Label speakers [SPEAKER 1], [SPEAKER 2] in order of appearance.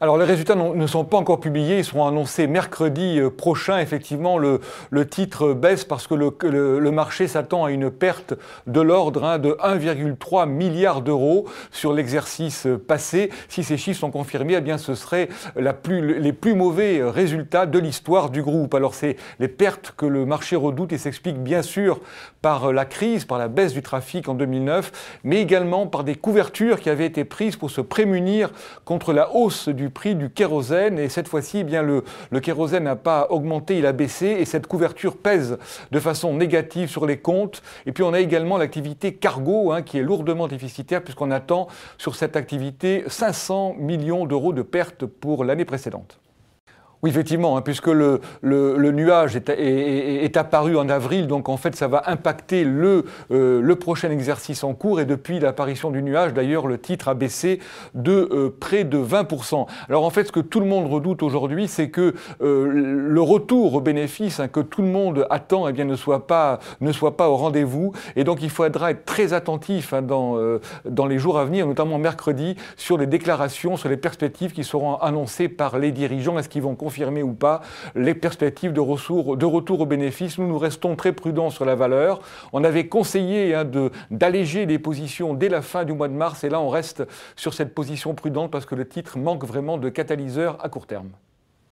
[SPEAKER 1] Alors les résultats ne sont pas encore publiés, ils seront annoncés mercredi euh, prochain. Effectivement, le, titre baisse parce que le, marché s'attend à une perte de l'ordre hein, de 1,3 milliard d'euros sur l'exercice euh, passé. Si ces chiffres sont confirmés, eh bien ce serait les plus mauvais euh, résultats de l'histoire du groupe. Alors c'est les pertes que le marché redoute et s'explique bien sûr par la crise, par la baisse du trafic en 2009, mais également par des couvertures qui avaient été prises pour se prémunir contre la hausse du prix du kérosène. Et cette fois-ci, eh bien le, kérosène n'a pas augmenté, il a baissé. Et cette couverture pèse de façon négative sur les comptes. Et puis on a également l'activité cargo hein, qui est lourdement déficitaire puisqu'on attend sur cette activité 500 millions d'euros de pertes pour l'année précédente. Oui, effectivement, hein, puisque le, nuage est, apparu en avril, donc en fait ça va impacter euh, le, prochain exercice en cours, et depuis l'apparition du nuage, d'ailleurs, le titre a baissé de euh, près de 20%. Alors en fait, ce que tout le monde redoute aujourd'hui, c'est que euh, le retour au bénéfice hein, que tout le monde attend eh bien, ne, soit pas, ne soit pas au rendez-vous, et donc il faudra être très attentif hein, dans, les jours à venir, notamment mercredi, sur les déclarations, sur les perspectives qui seront annoncées par les dirigeants, est-ce qu'ils vont confirmer ou pas les perspectives de, de retour aux bénéfices. Nous nous restons très prudents sur la valeur. On avait conseillé hein, d'alléger les positions dès la fin du mois de mars et là on reste sur cette position prudente parce que le titre manque vraiment de catalyseur à court terme.